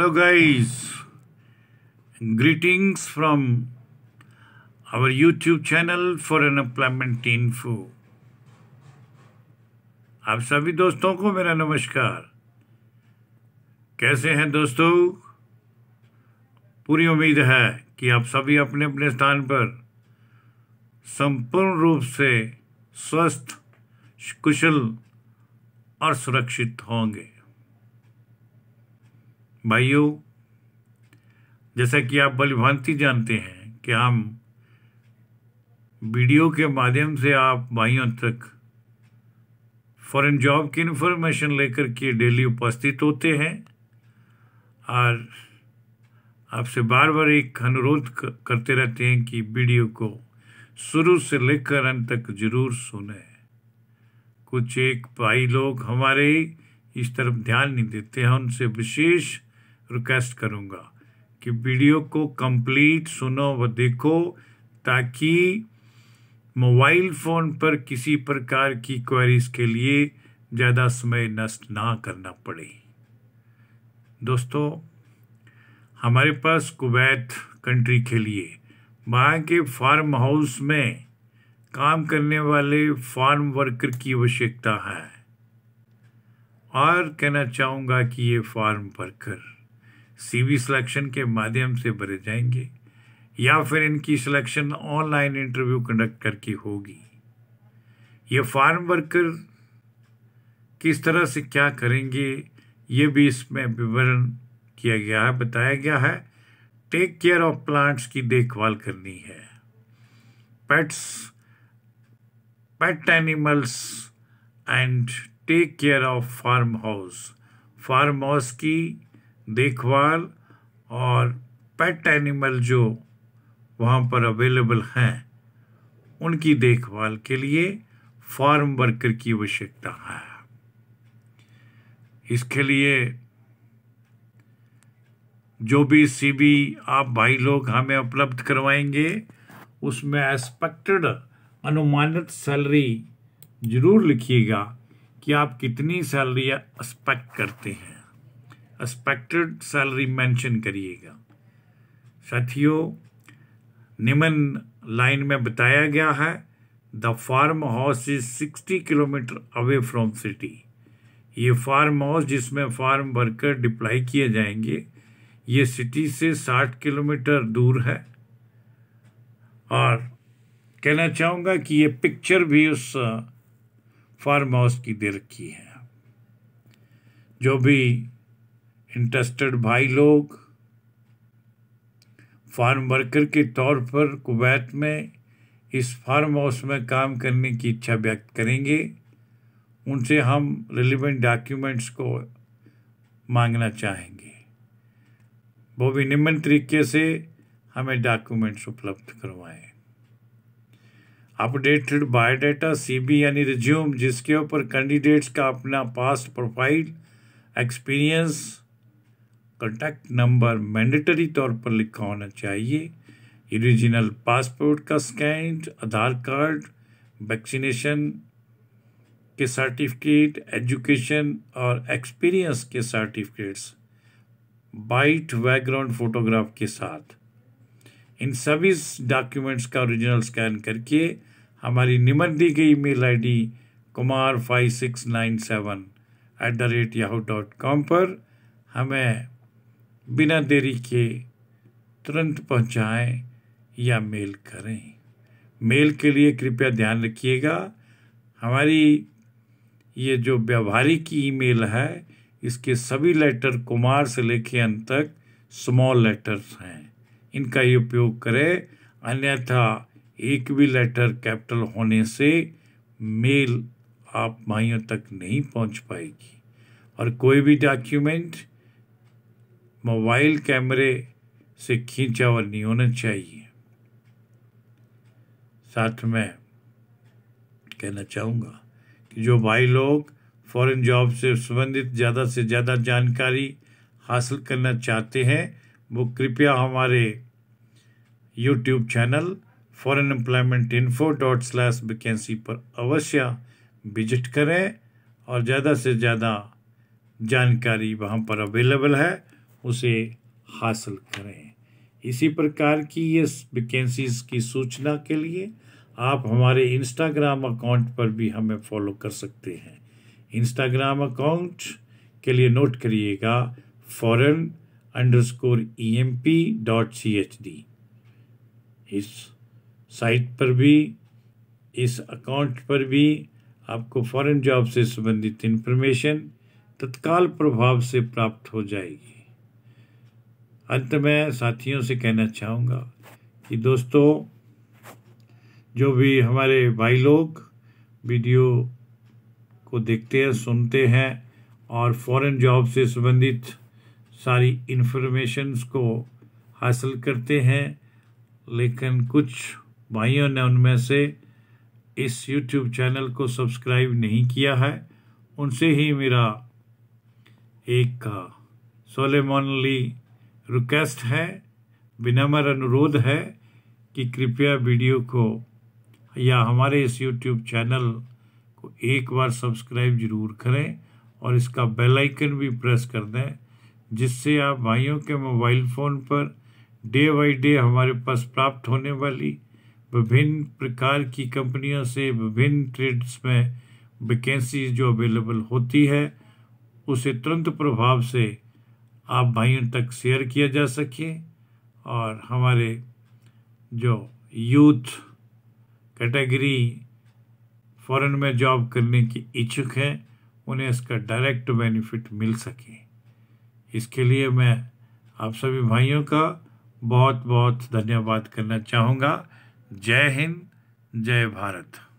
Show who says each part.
Speaker 1: Hello guys, greetings from our YouTube channel for unemployment info. आप सभी दोस्तों को मेरा नमस्कार कैसे हैं दोस्तों पूरी उम्मीद है कि आप सभी अपने अपने स्थान पर संपूर्ण रूप से स्वस्थ कुशल और सुरक्षित होंगे भाइयों जैसा कि आप बलिभांति जानते हैं कि हम वीडियो के माध्यम से आप भाइयों तक फॉरेन जॉब की इन्फॉर्मेशन लेकर के डेली उपस्थित होते हैं और आपसे बार बार एक अनुरोध करते रहते हैं कि वीडियो को शुरू से लेकर अंत तक जरूर सुने कुछ एक भाई लोग हमारे इस तरफ ध्यान नहीं देते हैं उनसे विशेष रिक्वेस्ट करूँगा कि वीडियो को कंप्लीट सुनो व देखो ताकि मोबाइल फ़ोन पर किसी प्रकार की क्वेरीज के लिए ज़्यादा समय नष्ट ना करना पड़े दोस्तों हमारे पास कुवैत कंट्री के लिए वहाँ के फार्म हाउस में काम करने वाले फार्म वर्कर की आवश्यकता है और कहना चाहूँगा कि ये फार्म वर्कर सीवी सिलेक्शन के माध्यम से भरे जाएंगे या फिर इनकी सिलेक्शन ऑनलाइन इंटरव्यू कंडक्ट करके होगी ये फार्म वर्कर किस तरह से क्या करेंगे ये भी इसमें विवरण किया गया है बताया गया है टेक केयर ऑफ प्लांट्स की देखभाल करनी है pets pet animals and take care of farmhouse farmhouse की देखभाल और पेट एनिमल जो वहाँ पर अवेलेबल हैं उनकी देखभाल के लिए फार्म वर्कर की आवश्यकता है इसके लिए जो भी सीबी आप भाई लोग हमें उपलब्ध करवाएंगे उसमें एक्सपेक्टेड अनुमानित सैलरी ज़रूर लिखिएगा कि आप कितनी सैलरी एक्सपेक्ट करते हैं एक्सपेक्टेड सैलरी मेंशन करिएगा साथियों निम्न लाइन में बताया गया है the farmhouse is sixty kilometre away from city ये फार्म हाउस जिसमें फार्म वर्कर डिप्लाई किए जाएंगे ये सिटी से साठ किलोमीटर दूर है और कहना चाहूँगा कि ये पिक्चर भी उस फार्म हाउस की दे रखी है जो भी इंटरेस्टेड भाई लोग फार्म वर्कर के तौर पर कुवैत में इस फार्म हाउस में काम करने की इच्छा व्यक्त करेंगे उनसे हम रिलेवेंट डॉक्यूमेंट्स को मांगना चाहेंगे वो भी निम्न तरीके से हमें डॉक्यूमेंट्स उपलब्ध करवाएं अपडेटेड बायोडाटा सीबी यानी रिज्यूम जिसके ऊपर कैंडिडेट्स का अपना past profile experience contact number mandatory तौर पर लिखा होना चाहिए ओरिजिनल पासपोर्ट का स्कैन आधार कार्ड वैक्सीनेशन के सर्टिफिकेट एजुकेशन और एक्सपीरियंस के सर्टिफिकेट्स बाइट बैकग्राउंड फोटोग्राफ के साथ इन सभी डॉक्यूमेंट्स का ओरिजिनल स्कैन करके हमारी निमन दी गई mail ID Kumar five six nine seven eight the rate Yahoo dot com पर हमें बिना देरी के तुरंत पहुंचाएं या मेल करें मेल के लिए कृपया ध्यान रखिएगा हमारी ये जो व्यवहारिक ईमेल है इसके सभी लेटर कुमार से लेके अंत तक स्मॉल लेटर्स हैं इनका ही उपयोग करें अन्यथा एक भी लेटर कैपिटल होने से मेल आप भाइयों तक नहीं पहुंच पाएगी और कोई भी डॉक्यूमेंट मोबाइल कैमरे से खींचा हुआ नहीं होना चाहिए साथ में कहना चाहूँगा कि जो भाई लोग फॉरेन जॉब से संबंधित ज़्यादा से ज़्यादा जानकारी हासिल करना चाहते हैं वो कृपया हमारे YouTube channel foreign employment info dot slash vacancy पर अवश्य विजिट करें और ज़्यादा से ज़्यादा जानकारी वहाँ पर अवेलेबल है उसे हासिल करें इसी प्रकार की ये वैकेंसीज की सूचना के लिए आप हमारे इंस्टाग्राम अकाउंट पर भी हमें फॉलो कर सकते हैं इंस्टाग्राम अकाउंट के लिए नोट करिएगा foreign underscore E M P dot C H D इस साइट पर भी इस अकाउंट पर भी आपको फॉरेन जॉब से संबंधित इन्फॉर्मेशन तत्काल प्रभाव से प्राप्त हो जाएगी अंत में साथियों से कहना चाहूँगा कि दोस्तों जो भी हमारे भाई लोग वीडियो को देखते हैं सुनते हैं और फॉरेन जॉब से संबंधित सारी इन्फॉर्मेशंस को हासिल करते हैं लेकिन कुछ भाइयों ने उनमें से इस यूट्यूब चैनल को सब्सक्राइब नहीं किया है उनसे ही मेरा एक सोलेमोनली रिक्वेस्ट है विनम्र अनुरोध है कि कृपया वीडियो को या हमारे इस यूट्यूब चैनल को एक बार सब्सक्राइब जरूर करें और इसका बेल आइकन भी प्रेस कर दें जिससे आप भाइयों के मोबाइल फ़ोन पर डे बाई डे हमारे पास प्राप्त होने वाली विभिन्न प्रकार की कंपनियों से विभिन्न ट्रेड्स में वैकेंसी जो अवेलेबल होती है उसे तुरंत प्रभाव से आप भाइयों तक शेयर किया जा सके और हमारे जो यूथ कैटेगरी फॉरेन में जॉब करने के इच्छुक हैं उन्हें इसका डायरेक्ट बेनिफिट मिल सके इसके लिए मैं आप सभी भाइयों का बहुत बहुत धन्यवाद करना चाहूँगा जय हिंद जय भारत